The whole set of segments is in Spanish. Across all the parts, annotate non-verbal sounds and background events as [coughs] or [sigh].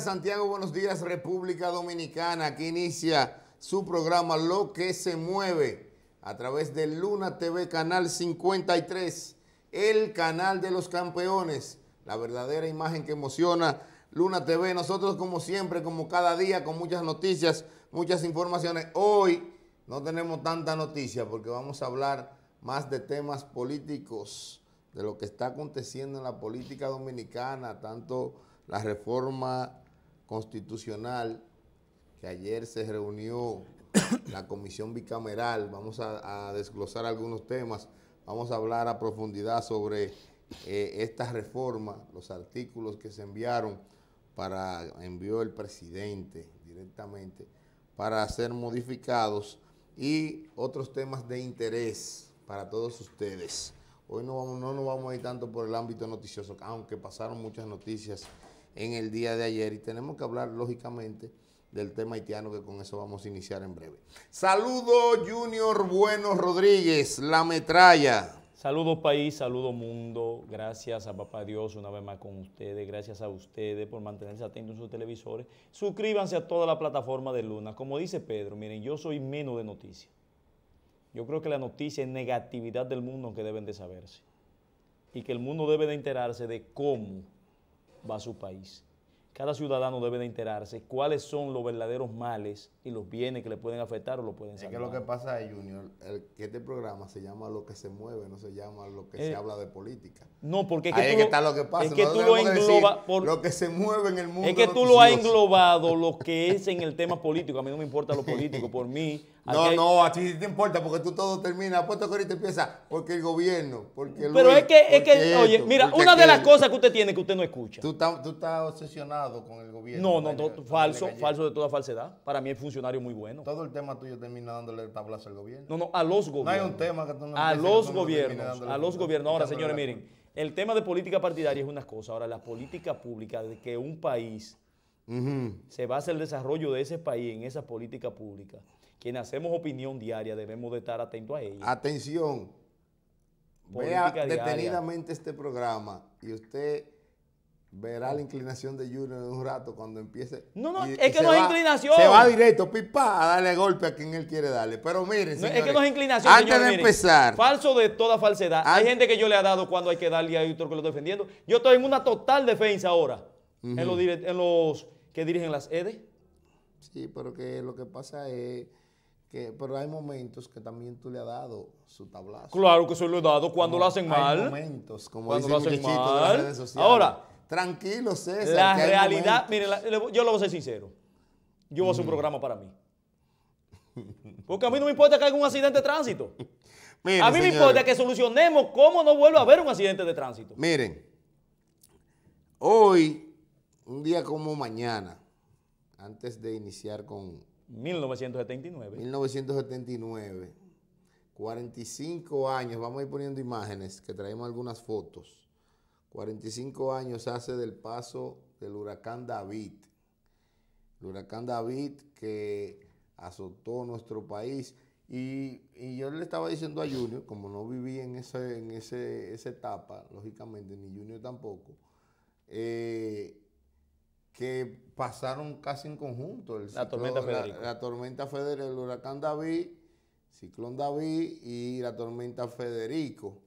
Santiago. Buenos días, República Dominicana. Aquí inicia su programa Lo que se mueve a través de Luna TV, Canal 53, el canal de los campeones. La verdadera imagen que emociona Luna TV. Nosotros, como siempre, como cada día, con muchas noticias, muchas informaciones. Hoy no tenemos tanta noticia porque vamos a hablar más de temas políticos, de lo que está aconteciendo en la política dominicana, tanto la reforma constitucional, que ayer se reunió la comisión bicameral, vamos a, desglosar algunos temas, vamos a hablar a profundidad sobre eh, esta reforma, los artículos que se enviaron para, envió el presidente directamente, para ser modificados y otros temas de interés para todos ustedes. Hoy no, vamos, no nos vamos a ir tanto por el ámbito noticioso, aunque pasaron muchas noticias en el día de ayer y tenemos que hablar lógicamente del tema haitiano que con eso vamos a iniciar en breve. Saludo Junior Bueno Rodríguez, la metralla. Saludos país, saludos mundo, gracias a Papá Dios una vez más con ustedes, gracias a ustedes por mantenerse atentos en sus televisores. Suscríbanse a toda la plataforma de Luna. Como dice Pedro, miren, yo soy menos de noticias. Yo creo que la noticia es negatividad del mundo que deben de saberse. Y que el mundo debe de enterarse de cómo va a su país. Cada ciudadano debe de enterarse cuáles son los verdaderos males y los bienes que le pueden afectar o lo pueden salvar. Es lo que pasa, Junior, que este programa se llama Lo que se mueve, no se llama Lo que se eh, habla de política. No, porque Ahí es que está lo que pasa. Es que tú lo Lo que se mueve en el mundo. Es que tú lo has englobado lo que es en el tema político. A mí no me importa lo político. Por mí, no, no, a ti te importa porque tú todo termina. Apuesto que ahorita empieza porque el gobierno, porque el Pero es que, es que oye, mira, una de las cosas que usted tiene que usted no escucha. Tú estás, obsesionado con el gobierno. No, no, falso, falso de toda falsedad. Para mí es funcionario muy bueno. Todo el tema tuyo termina dándole tablazo al gobierno. No, no, a los gobiernos. No hay un tema que tú no A los gobiernos, a los gobiernos. Ahora, señores, miren, el tema de política partidaria es una cosa. Ahora, la política pública de que un país Se basa el desarrollo de ese país en esa política pública quienes hacemos opinión diaria debemos de estar atentos a ella. Atención, vea detenidamente este programa y usted verá la oh. inclinación de Junior en un rato cuando empiece. No, no, es que no es inclinación. Se va directo, pipa, a darle golpe a quien él quiere darle. Pero miren, Es que no es inclinación. Antes de empezar. falso de toda falsedad. hay gente que yo le ha dado cuando hay que darle a hay otro que lo defendiendo. Yo estoy en una total defensa ahora en, los, en los que dirigen las EDE. E. Sí, pero que lo que pasa es pero hay momentos que también tú le has dado su tablazo. Claro que se lo he dado cuando lo hacen mal. Hay momentos, como cuando dice lo hacen De las redes sociales. Ahora, tranquilo, César. La realidad, mire, yo lo voy a ser sincero. Yo voy a hacer un mm. programa para mí. [laughs] Porque a mí no me importa que haya un accidente de tránsito. a mí me importa que solucionemos cómo no vuelva a haber un accidente de tránsito. Miren, hoy, un día como mañana, antes de iniciar con 1979. 1979. 45 años, vamos a ir poniendo imágenes, que traemos algunas fotos. 45 años hace del paso del huracán David. El huracán David que azotó nuestro país. Y, yo le estaba diciendo a Junior, como no viví en, ese, en esa etapa, lógicamente, ni Junior tampoco, eh, que pasaron casi en conjunto. El la, tormenta la, la tormenta Federico. el huracán David, ciclón David y la tormenta Federico.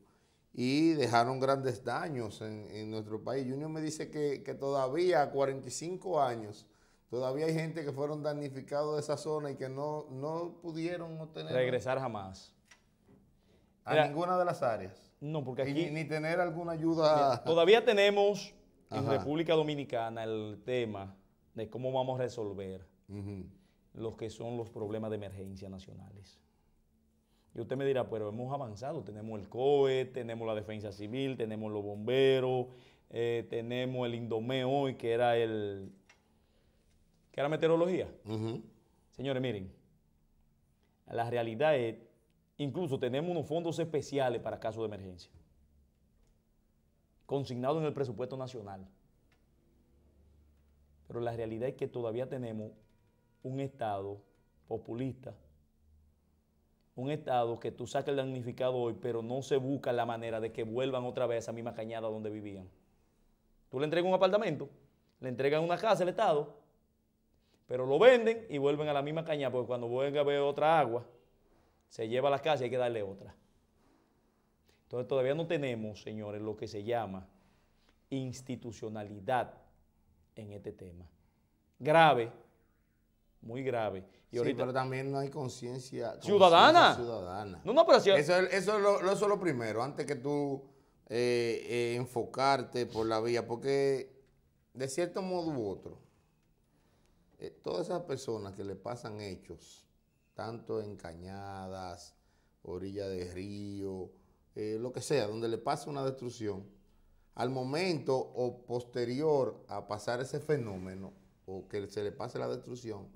Y dejaron grandes daños en, nuestro país. Junior me dice que, todavía, a 45 años, todavía hay gente que fueron damnificados de esa zona y que no, pudieron obtener... Regresar jamás. A ninguna de las áreas. No, porque aquí... ni tener alguna ayuda... Todavía tenemos en República Dominicana el tema de cómo vamos a resolver los que son los problemas de emergencia nacionales. Y usted me dirá, pero hemos avanzado, tenemos el COE, tenemos la defensa civil, tenemos los bomberos, eh, tenemos el indomeo y que era el que era meteorología. Señores, miren, la realidad es, incluso tenemos unos fondos especiales para casos de emergencia consignado en el presupuesto nacional. Pero la realidad es que todavía tenemos un Estado populista, un Estado que tú sacas el damnificado hoy, pero no se busca la manera de que vuelvan otra vez a esa misma cañada donde vivían. Tú le entregas un apartamento, le entregan una casa al Estado, pero lo venden y vuelven a la misma cañada, porque cuando vuelven a ver otra agua, se lleva a la casa y hay que darle otra. Entonces todavía no tenemos, señores, lo que se llama institucionalidad en este tema. Grave, muy grave. sí, pero también no hay conciencia ciudadana. ciudadana. No, no, pero Eso, es, eso, lo, primero, antes que tú eh, eh, enfocarte por la vía, porque de cierto modo u otro, eh, todas esas personas que le pasan hechos, tanto en cañadas, orilla de río, eh, lo que sea, donde le pase una destrucción, al momento o posterior a pasar ese fenómeno o que se le pase la destrucción,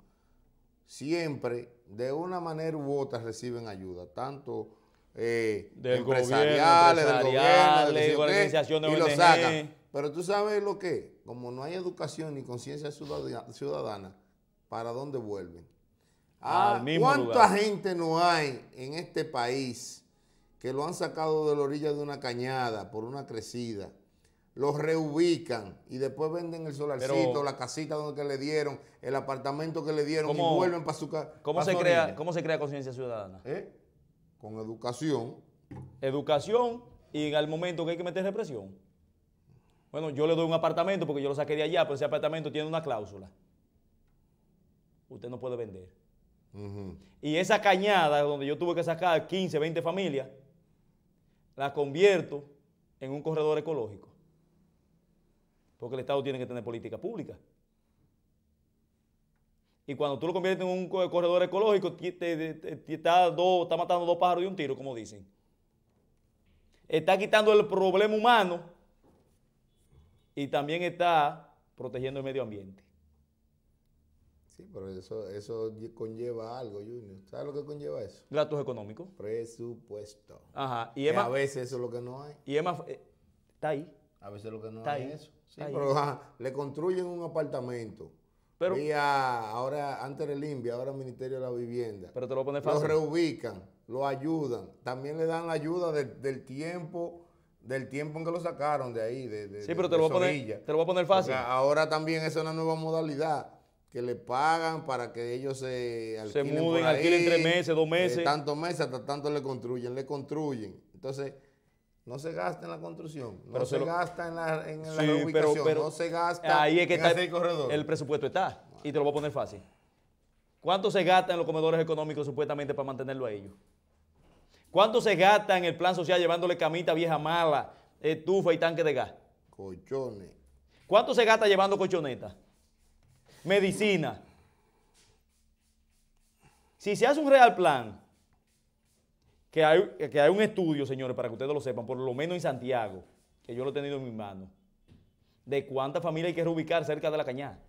siempre de una manera u otra reciben ayuda, tanto eh, empresariales, del gobierno, de y lo Pero tú sabes lo que, como no hay educación ni conciencia ciudadana, ¿para dónde vuelven? Ah, ¿Cuánta gente no hay en este país? que lo han sacado de la orilla de una cañada por una crecida, los reubican y después venden el solarcito, la casita donde que le dieron, el apartamento que le dieron y vuelven para su casa. ¿Cómo, se crea, conciencia ciudadana? ¿Eh? Con educación. Educación y en al momento que hay que meter represión. Bueno, yo le doy un apartamento porque yo lo saqué de allá, pero ese apartamento tiene una cláusula. Usted no puede vender. Y esa cañada donde yo tuve que sacar 15, 20 familias, la convierto en un corredor ecológico. Porque el Estado tiene que tener política pública. Y cuando tú lo conviertes en un corredor ecológico, te, está, está matando dos pájaros de un tiro, como dicen. Está quitando el problema humano y también está protegiendo el medio ambiente pero eso, eso conlleva algo, Junior. ¿Sabes lo que conlleva eso? Gratos económicos. Presupuesto. Ajá. Y a veces eso es lo que no hay. Y Emma, eh, está ahí. A veces lo que no hay eso. pero le construyen un apartamento. Pero, y ahora, antes del INVI, ahora el Ministerio de la Vivienda. Pero te lo pone fácil. Lo reubican, lo ayudan. También le dan la ayuda del tiempo del tiempo en que lo sacaron de ahí. De, sí, pero te, lo voy a poner, fácil. ahora también es una nueva modalidad que le pagan para que ellos se alquilen. Se muden, por entre meses, dos eh, meses. tantos meses, hasta tanto le construyen, le construyen. Entonces, no se gasta en la construcción, no se, gasta en la, en la pero, no se gasta ahí es que está el presupuesto está, y te lo voy a poner fácil. ¿Cuánto se gasta en los comedores económicos supuestamente para mantenerlo a ellos? ¿Cuánto se gasta en el plan social llevándole camita vieja mala, estufa y tanque de gas? Colchones. ¿Cuánto se gasta llevando colchonetas? medicina. Si se hace un real plan, que hay, que hay un estudio, señores, para que ustedes lo sepan, por lo menos en Santiago, que yo lo he tenido en mis manos, de cuántas familias hay que reubicar cerca de la cañada.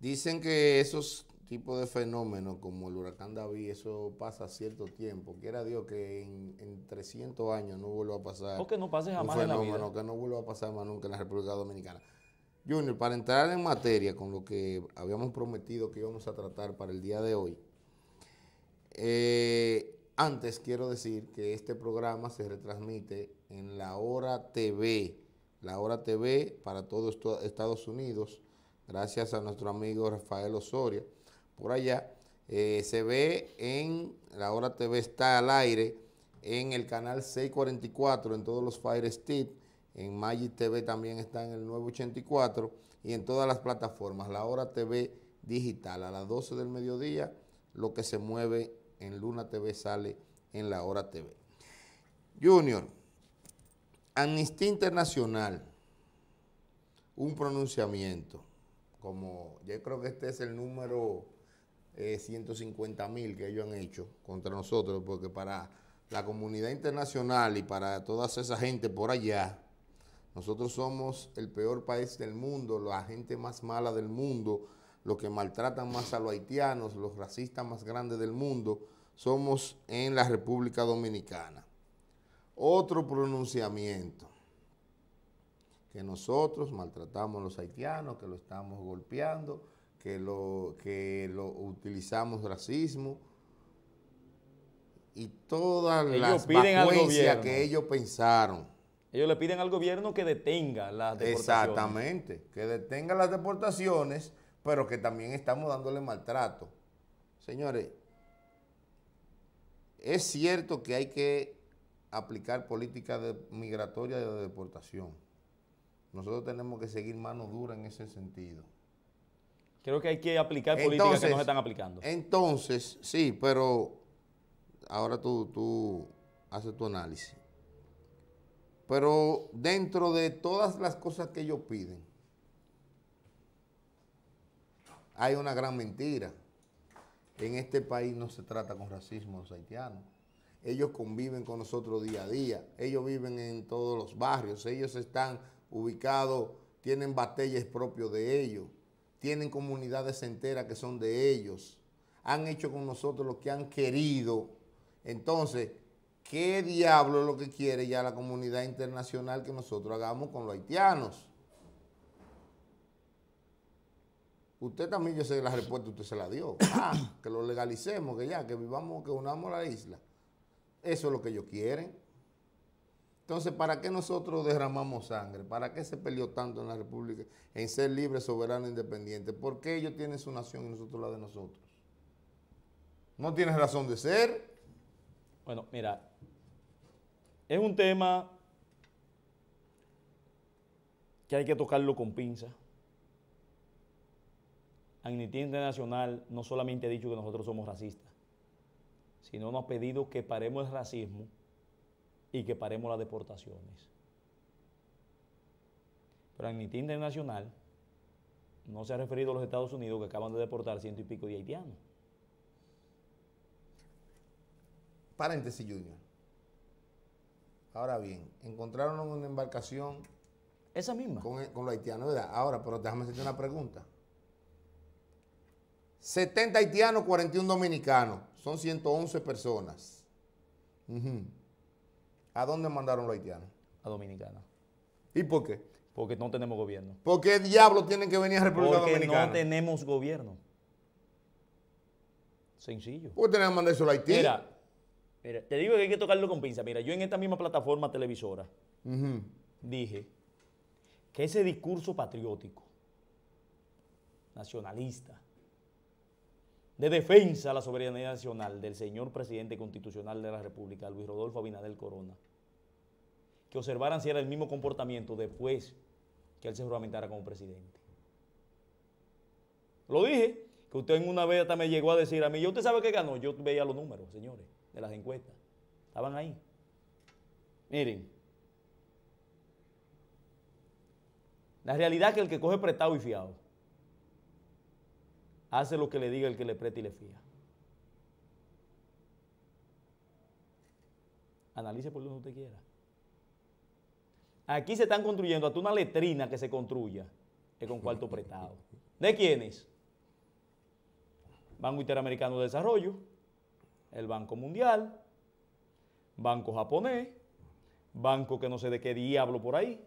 Dicen que esos tipos de fenómenos como el huracán David, eso pasa cierto tiempo. Quiera Dios que en, 300 años no vuelva a pasar. O que no pase jamás que no vuelva a pasar más nunca en la República Dominicana. Junior, para entrar en materia con lo que habíamos prometido que íbamos a tratar para el día de hoy, eh, antes quiero decir que este programa se retransmite en la hora TV, la hora TV para todo Estados Unidos, gracias a nuestro amigo Rafael Osoria. por allá. Eh, se ve en, la hora TV está al aire en el canal 644 en todos los Fire Stick en Magic TV también está en el 984 y en todas las plataformas, la hora TV digital, a las 12 del mediodía, lo que se mueve en Luna TV sale en la hora TV. Junior, Amnistía Internacional, un pronunciamiento, como yo creo que este es el número 150 eh, mil que ellos han hecho contra nosotros, porque para la comunidad internacional y para toda esa gente por allá, nosotros somos el peor país del mundo, la gente más mala del mundo, los que maltratan más a los haitianos, los racistas más grandes del mundo, somos en la República Dominicana. Otro pronunciamiento, que nosotros maltratamos a los haitianos, que lo estamos golpeando, que lo, que lo utilizamos racismo y todas las vacuencias que ellos pensaron ellos le piden al gobierno que detenga las deportaciones. Exactamente, que detenga las deportaciones, pero que también estamos dándole maltrato. Señores, es cierto que hay que aplicar políticas migratorias de deportación. Nosotros tenemos que seguir mano dura en ese sentido. Creo que hay que aplicar políticas que no se están aplicando. Entonces, sí, pero ahora tú, tú haces tu análisis. Pero dentro de todas las cosas que ellos piden, hay una gran mentira. En este país no se trata con racismo los haitianos. Ellos conviven con nosotros día a día. Ellos viven en todos los barrios. Ellos están ubicados, tienen batallas propias de ellos. Tienen comunidades enteras que son de ellos. Han hecho con nosotros lo que han querido. Entonces, ¿qué diablo es lo que quiere ya la comunidad internacional que nosotros hagamos con los haitianos? Usted también, yo sé que la respuesta usted se la dio. [coughs] Ah, que lo legalicemos, que ya, que vivamos, que unamos la isla. Eso es lo que ellos quieren. Entonces, ¿para qué nosotros derramamos sangre? ¿Para qué se peleó tanto en la República, en ser libre, soberano, independiente? ¿Por qué ellos tienen su nación y nosotros la de nosotros? No tienes razón de ser. Bueno, mira, es un tema que hay que tocarlo con pinza. Amnistía Internacional no solamente ha dicho que nosotros somos racistas, sino nos ha pedido que paremos el racismo y que paremos las deportaciones. Pero Amnistía Internacional no se ha referido a los Estados Unidos que acaban de deportar ciento y pico de haitianos. Paréntesis, Junior. Ahora bien, encontraron una embarcación. Esa misma. Con, los haitianos, ¿verdad? Ahora, pero déjame hacerte una pregunta. 70 haitianos, 41 dominicanos. Son 111 personas. ¿A dónde mandaron los haitianos? A Dominicana. ¿Y por qué? Porque no tenemos gobierno. ¿Por qué diablos tienen que venir a República Dominicana? Porque no tenemos gobierno. Sencillo. ¿Por qué tenemos que mandar eso a haitianos? Mira, Mira, te digo que hay que tocarlo con pinza. Mira, yo en esta misma plataforma televisora dije que ese discurso patriótico, nacionalista, de defensa a la soberanía nacional del señor presidente constitucional de la República, Luis Rodolfo Abinadel Corona, que observaran si era el mismo comportamiento después que él se juramentara como presidente. Lo dije, que usted en una vez hasta me llegó a decir a mí, yo usted sabe que ganó, yo veía los números, señores de las encuestas. Estaban ahí. Miren. La realidad es que el que coge prestado y fiado hace lo que le diga el que le presta y le fía. Analice por donde usted quiera. Aquí se están construyendo hasta una letrina que se construya es con cuarto [laughs] prestado. ¿De quiénes? Banco Interamericano de Desarrollo, el Banco Mundial, Banco Japonés, Banco que no sé de qué diablo por ahí.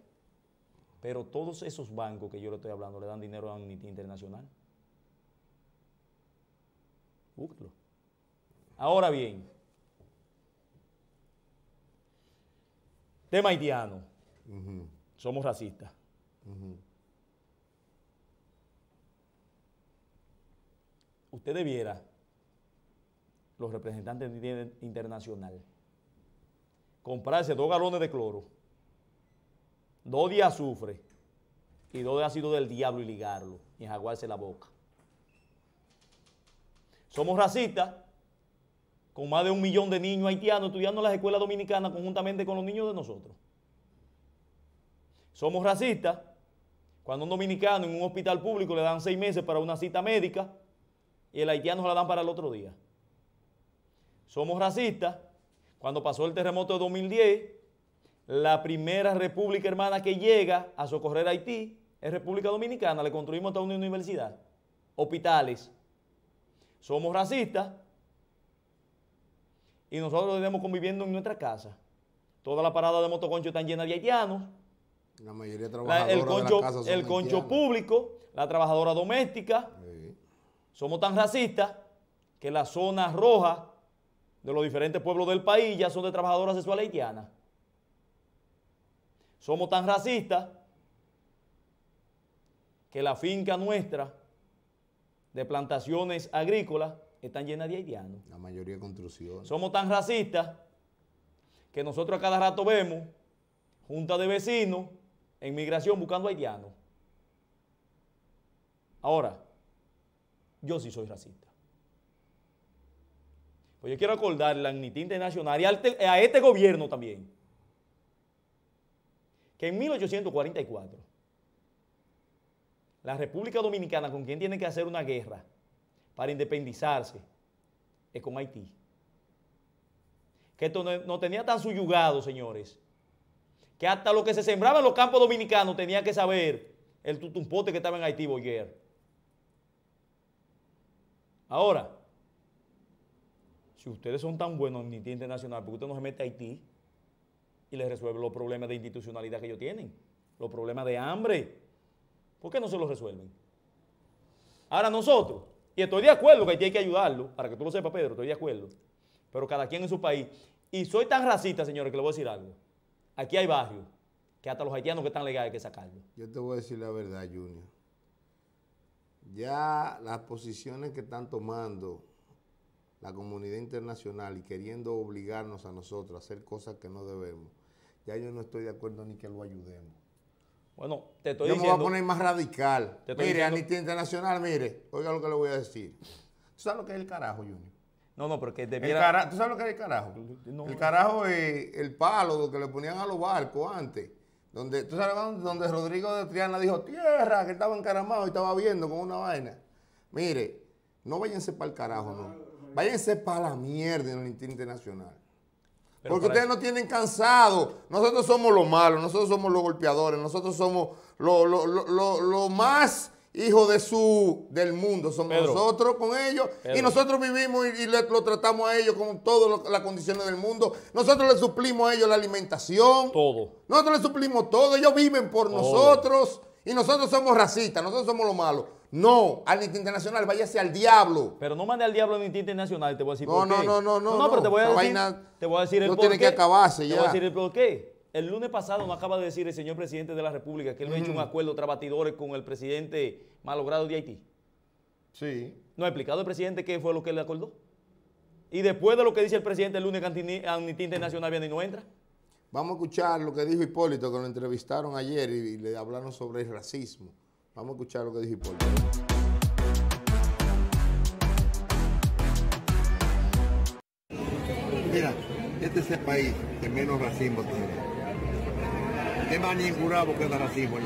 Pero todos esos bancos que yo le estoy hablando le dan dinero a Amnistía Internacional. Ahora bien, tema haitiano. Somos racistas. Usted debiera los representantes de internacional. Comprarse dos galones de cloro, dos de azufre y dos de ácido del diablo y ligarlo y enjaguarse la boca. Somos racistas, con más de un millón de niños haitianos estudiando en las escuelas dominicanas conjuntamente con los niños de nosotros. Somos racistas cuando un dominicano en un hospital público le dan seis meses para una cita médica y el haitiano se la dan para el otro día somos racistas. Cuando pasó el terremoto de 2010, la primera república hermana que llega a socorrer a Haití es República Dominicana. Le construimos hasta una universidad, hospitales. Somos racistas y nosotros tenemos conviviendo en nuestra casa. Toda la parada de motoconcho está llena de haitianos. La mayoría trabajadora la, el concho, la El concho público, la trabajadora doméstica. Somos tan racistas que la zona roja de los diferentes pueblos del país ya son de trabajadoras sexuales haitianas. Somos tan racistas que la finca nuestra de plantaciones agrícolas están llenas de haitianos. La mayoría de construcciones. Somos tan racistas que nosotros a cada rato vemos junta de vecinos en migración buscando haitianos. Ahora, yo sí soy racista. Pues yo quiero acordar a la Amnistía Internacional y a este gobierno también que en 1844 la República Dominicana con quien tiene que hacer una guerra para independizarse es con Haití. Que esto no, tenía tan suyugado señores, que hasta lo que se sembraba en los campos dominicanos tenía que saber el tutumpote que estaba en Haití, Boyer. Ahora, ustedes son tan buenos en Amnistía Internacional, ¿por qué usted no se mete a Haití y les resuelve los problemas de institucionalidad que ellos tienen? Los problemas de hambre. ¿Por qué no se los resuelven? Ahora nosotros, y estoy de acuerdo que Haití hay que ayudarlo, para que tú lo sepas, Pedro, estoy de acuerdo. Pero cada quien en su país. Y soy tan racista, señores, que le voy a decir algo. Aquí hay barrios que hasta los haitianos que están legales hay que sacarlo. Yo te voy a decir la verdad, Junior. Ya las posiciones que están tomando comunidad internacional y queriendo obligarnos a nosotros a hacer cosas que no debemos, ya yo no estoy de acuerdo ni que lo ayudemos. Bueno, te estoy yo diciendo... Yo me voy a poner más radical. Mire, diciendo... Internacional, mire, oiga lo que le voy a decir. ¿Tú sabes lo que es el carajo, Junior? No, no, porque debiera... ¿Tú sabes lo que es el carajo? el carajo es el palo que le ponían a los barcos antes. Donde, ¿Tú sabes donde Rodrigo de Triana dijo, tierra, que estaba encaramado y estaba viendo con una vaina? Mire, no váyanse para el carajo, no váyanse para la mierda en el Instituto internacional. Porque ustedes no tienen cansado. Nosotros somos los malos, nosotros somos los golpeadores, nosotros somos los lo, más hijos de su, del mundo. Somos nosotros con ellos y nosotros vivimos y, lo tratamos a ellos con todas las condiciones del mundo. Nosotros les suplimos a ellos la alimentación. Todo. Nosotros les suplimos todo. Ellos viven por nosotros y nosotros somos racistas, nosotros somos los malos. No, al Amnistía Internacional, váyase al diablo. Pero no mande al diablo al Amnistía Internacional, te voy a decir no, por no, No, no, no, no, no. pero te voy a decir, te el no tiene que acabarse ya. Te voy a decir el por qué. El lunes pasado no acaba de decir el señor presidente de la República que él no ha hecho un mm. acuerdo trabatidores con el presidente malogrado de Haití. Sí. ¿No ha explicado el presidente qué fue lo que le acordó? Y después de lo que dice el presidente el lunes, Amnistía Internacional viene y no entra. Vamos a escuchar lo que dijo Hipólito, que lo entrevistaron ayer y le hablaron sobre el racismo. Vamos a escuchar lo que dijo Hipólito. Mira, este es el país que menos racismo tiene. Es más, ni que racismo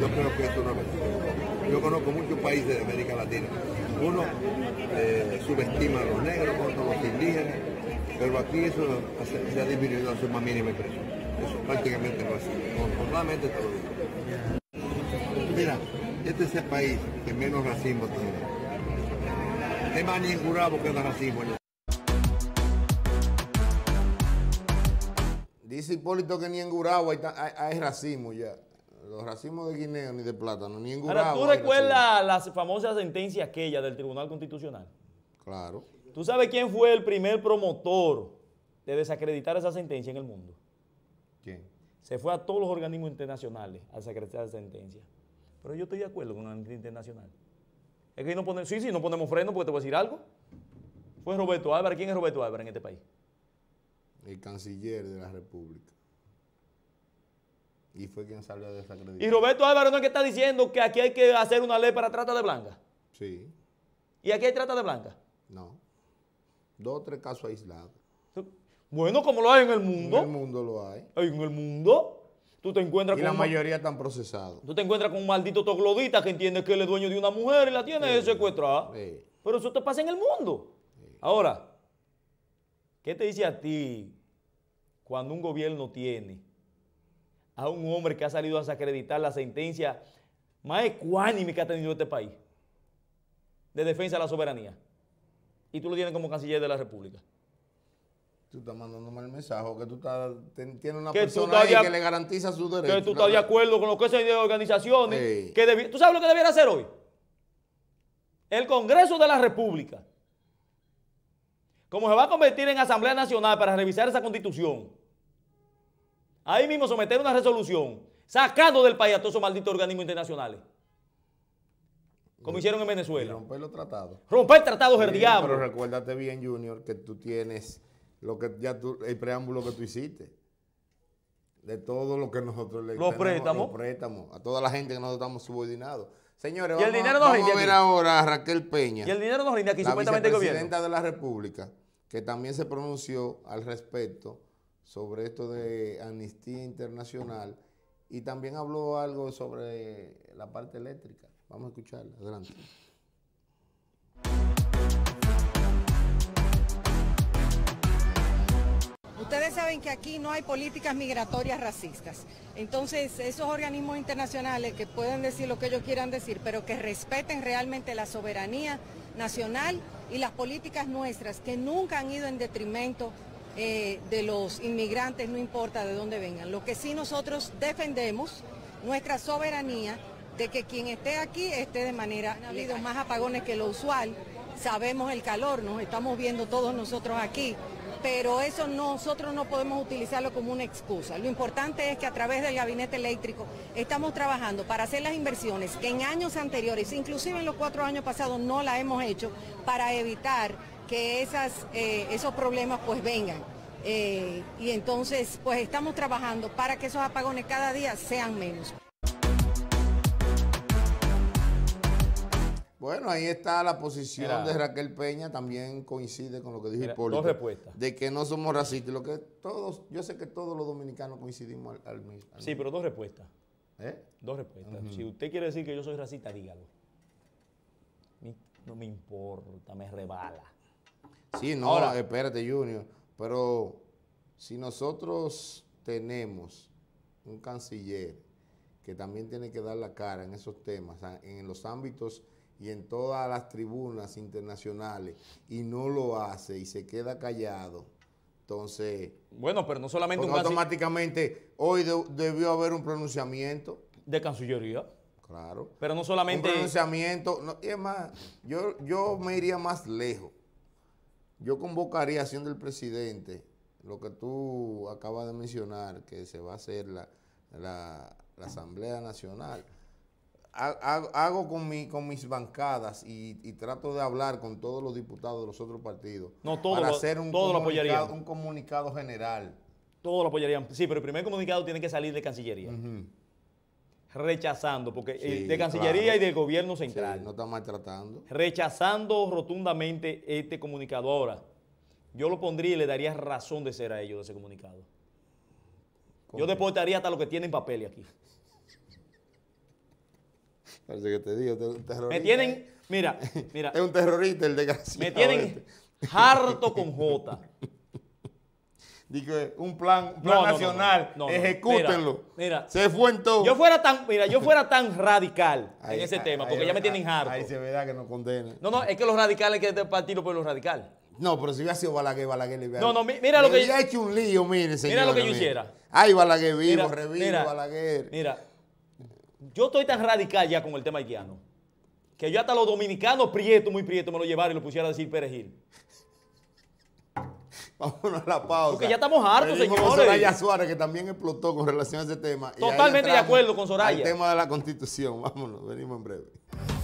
Yo creo que eso no es Yo conozco muchos países de América Latina. Uno eh, subestima a los negros, otro a los indígenas, pero aquí eso se, ha disminuido a su más mínima impresión. Eso prácticamente no es así. todo mira, este es el país que menos racismo tiene. Es más Gurabo que da racismo. Dice Hipólito que ni en Gurabo hay, racismo ya. Los racismos de Guinea ni de plátano, ni en Gurabo. Ahora, ¿tú recuerdas la famosa sentencia aquella del Tribunal Constitucional? Claro. ¿Tú sabes quién fue el primer promotor de desacreditar esa sentencia en el mundo? ¿Quién? Se fue a todos los organismos internacionales a desacreditar esa sentencia. Pero yo estoy de acuerdo con la amnistía internacional. Es que no ponemos, sí, sí, no ponemos freno porque te voy a decir algo. Fue Roberto Álvarez. ¿Quién es Roberto Álvarez en este país? El canciller de la República. Y fue quien salió desacreditar. Y Roberto Álvarez no es que está diciendo que aquí hay que hacer una ley para trata de blanca. Sí. ¿Y aquí hay trata de blanca? No. Dos o tres casos aislados. Bueno, como lo hay en el mundo. En el mundo lo hay. En el mundo. Tú te encuentras y con. la mayoría están procesados. Tú te encuentras con un maldito toglodita que entiende que él es dueño de una mujer y la tiene secuestrada. Pero eso te pasa en el mundo. Ahora, ¿qué te dice a ti cuando un gobierno tiene a un hombre que ha salido a desacreditar la sentencia más ecuánime que ha tenido este país de defensa de la soberanía? Y tú lo tienes como canciller de la República. Tú estás mandando mal mensaje, que tú estás, tienes una persona que le garantiza sus derechos. Que tú estás de acuerdo con lo que idea de organizaciones. Que ¿Tú sabes lo que debiera hacer hoy? El Congreso de la República. Como se va a convertir en Asamblea Nacional para revisar esa constitución, ahí mismo someter una resolución sacando del país a todos esos malditos organismos internacionales. Como hicieron en Venezuela. romper los tratados. Romper tratados es el diablo. Pero recuérdate bien, Junior, que tú tienes lo que ya el preámbulo que tú hiciste. De todo lo que nosotros le los préstamos. Los préstamos. A toda la gente que nosotros estamos subordinados. Señores, vamos, a ver ahora a Raquel Peña. Y el dinero presidenta de la República, que también se pronunció al respecto sobre esto de Amnistía Internacional y también habló algo sobre la parte eléctrica. Vamos a escucharla. Adelante. Ustedes saben que aquí no hay políticas migratorias racistas. Entonces, esos organismos internacionales que pueden decir lo que ellos quieran decir, pero que respeten realmente la soberanía nacional y las políticas nuestras, que nunca han ido en detrimento eh, de los inmigrantes, no importa de dónde vengan. Lo que sí nosotros defendemos, nuestra soberanía, de que quien esté aquí esté de manera... Ha habido más apagones que lo usual, sabemos el calor, nos estamos viendo todos nosotros aquí pero eso nosotros no podemos utilizarlo como una excusa. Lo importante es que a través del gabinete eléctrico estamos trabajando para hacer las inversiones que en años anteriores, inclusive en los cuatro años pasados, no la hemos hecho para evitar que esas, eh, esos problemas pues vengan. Eh, y entonces pues estamos trabajando para que esos apagones cada día sean menos. Bueno, ahí está la posición de Raquel Peña, también coincide con lo que dijo el Hipólito. Dos respuestas. De que no somos racistas. Lo que todos, yo sé que todos los dominicanos coincidimos al, mismo. sí, pero dos respuestas. ¿Eh? Dos respuestas. Si usted quiere decir que yo soy racista, dígalo. No me importa, me rebala. Sí, no, espérate, Junior. Pero si nosotros tenemos un canciller que también tiene que dar la cara en esos temas, en los ámbitos y en todas las tribunas internacionales y no lo hace y se queda callado, entonces... Bueno, pero no solamente automáticamente hoy debió haber un pronunciamiento. De Cancillería. Claro. Pero no solamente... Un pronunciamiento. y es más, yo, yo me iría más lejos. Yo convocaría, siendo el presidente, lo que tú acabas de mencionar, que se va a hacer la Asamblea Nacional hago, con, mis bancadas y, trato de hablar con todos los diputados de los otros partidos para hacer un, comunicado, general. Todos lo apoyarían. Sí, pero el primer comunicado tiene que salir de Cancillería. Rechazando, porque eh, de Cancillería y del gobierno central. no está maltratando. Rechazando rotundamente este comunicado. Ahora, yo lo pondría y le daría razón de ser a ellos de ese comunicado. Yo deportaría hasta lo que tienen papeles aquí. Parece que te digo, terrorista. Me tienen, mira, [laughs] mira. Es un terrorista el de García Me tienen este. harto con J. [laughs] Digo, un plan, nacional, ejecútenlo. se fue en todo. Yo fuera tan, mira, yo fuera tan radical en ese tema, porque ya me tienen harto. Ahí se verá que nos condena. No, no, es que los radicales que este partido por pues, los radicales. No, pero si hubiera sido Balaguer, Balaguer le hubiera... No, no, mira lo que... hecho un lío, mire, señor. Mira lo que yo hiciera. Ay, Balaguer vivo, revivo, Balaguer. Mira, yo estoy tan radical ya con el tema haitiano que yo hasta los dominicanos prieto, muy prieto, me lo llevaron y lo pusiera a decir perejil. [laughs] Vámonos a la pausa. Porque ya estamos hartos, señores. Soraya Suárez, que también explotó con relación a ese tema. Totalmente de acuerdo con Soraya. El tema de la Constitución. Vámonos, venimos en breve.